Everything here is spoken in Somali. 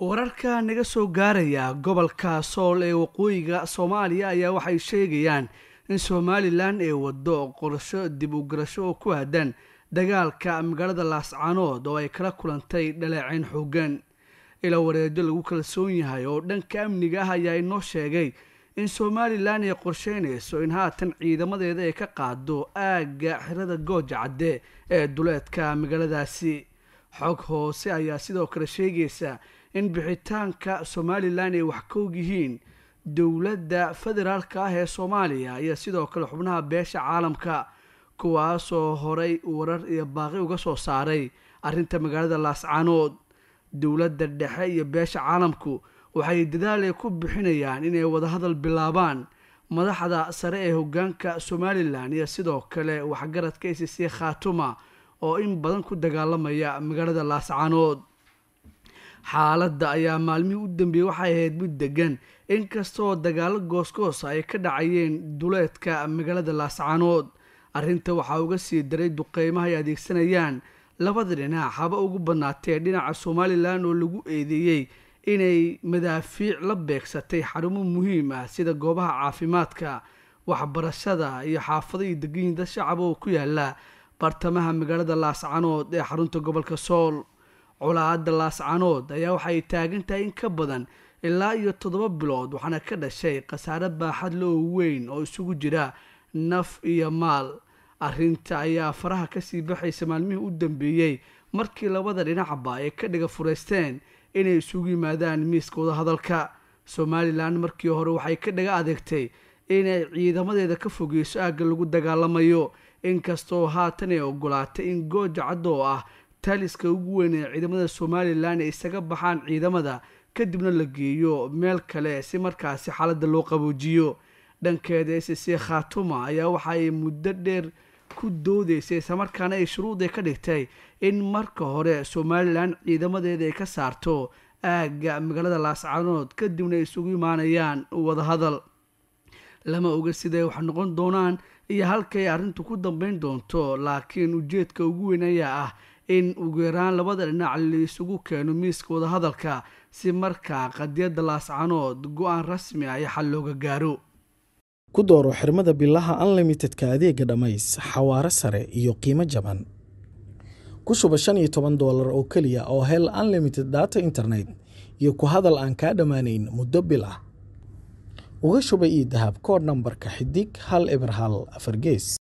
wararka naga soo gaaraya gobolka sool ee waqooyiga soomaaliya ayaa waxay sheegayaan in somalilan ay waddo qorsho dib u garasho oo ku aadan dagaalka magaalada laascanood oo ay kala kulantay dhaleecayn xoogan ila wareedyo lagu kalsoon yahay oo dhanka amniga ah ayaa inoo sheegay in somalilan ay qorsheynayso in haatan ciidamadeeda ay ka qaado aagga xirada gooja cadde ee duleedka magaaladaasi xog hoose ayaa sidoo kale sheegaysa in bixitaanka somalilan ay wax ka og yihiin dowladda federaalka ah ee soomaaliya iyo sidoo kale xubnaha beesha caalamka kuwaasoo horay warar iyo baaqi uga soo saaray arrinta magaalada laascaanood dowladda dhexe iyo beesha caalamku waxay dadaalay ku bixinayaan inay wadahadal bilaabaan madaxda sare ee hoggaanka somalilan iyo sidoo kale waxgaradka i khaatuma oo in badan ku dagaalamaya magaalada laascaanood xaaladda ayaa maalmihii u dambeeyey waxay ahayd mid deggan inkastoo dagaalo goosgoosa ay ka dhacayeen duleedka magaalada laascaanood arrinta waxaa uga sii daray duqeymaha ay adeegsanayaan labada dhinac haba ugu badnaatee dhinaca somalilan oo lagu eedeeyey inay madaafiic la beegsatay xarumo muhiim ah sida goobaha caafimaadka waxbarashada iyo xaafada iyo degiinda shacab oo ku yaala bartamaha magaalada laascanood ee xarunta gobolka sool colaadda laascanood ayaa waxaay taagan tahay in ka badan ilaa iyo toddoba bilood waxaana ka dhashay khasaare baaxadle oo weyn oo isugu jira naf iyo maal arrinta ayaa faraha ka sii baxaysa maalmihii u dambeeyey markii labada dhinacba ay ka dhiga furaysteen inay isugu yimaadaan miiska wadahadalka somalilan markii hore waxay ka dhaga adeegtay inay ciidamadeeda ka fogeyso aagga lagu dagaalamayo inkastoo haatan ay ogolaatay in gooja caddo ah taaliska ugu weyn ee ciidamada somalilan ay isaga baxaan ciidamada kadibna la geeyo meel kale si markaasi xaaladda loo qaboojiyo dhankeeda s c khatuma ayaa waxa ay muddo dheer ku doodeysay islamarkaana ay shuruuday ka dhigtay in marka hore somalilan ciidamadeeda ay ka saarto aagga magaalada laascanood kadibna ay isugu imaanayaan wadahadal lama oga siday wax noqon doonaan iyo halkay arrintu ku dambeyn doonto laakiin ujeedka ugu weyn ayaa ah in ugu yaraan labada dhinac laysugu keeno miiska wadahadalka si markaa qadiyadda laascanood go-aan rasmi ah iyo xal looga gaaro ku dooro xirmada bilaha unlimitedka adeega dhammays xawaaro sare iyo qiimo jaban ku shuba shan iyo toban doolar oo keliya oo hel unlimited data internet iyo ku hadal aan kaa dhammaanayn muddo bil ah uga shuba io dahab koodh nambarka xidig hal eber hal afar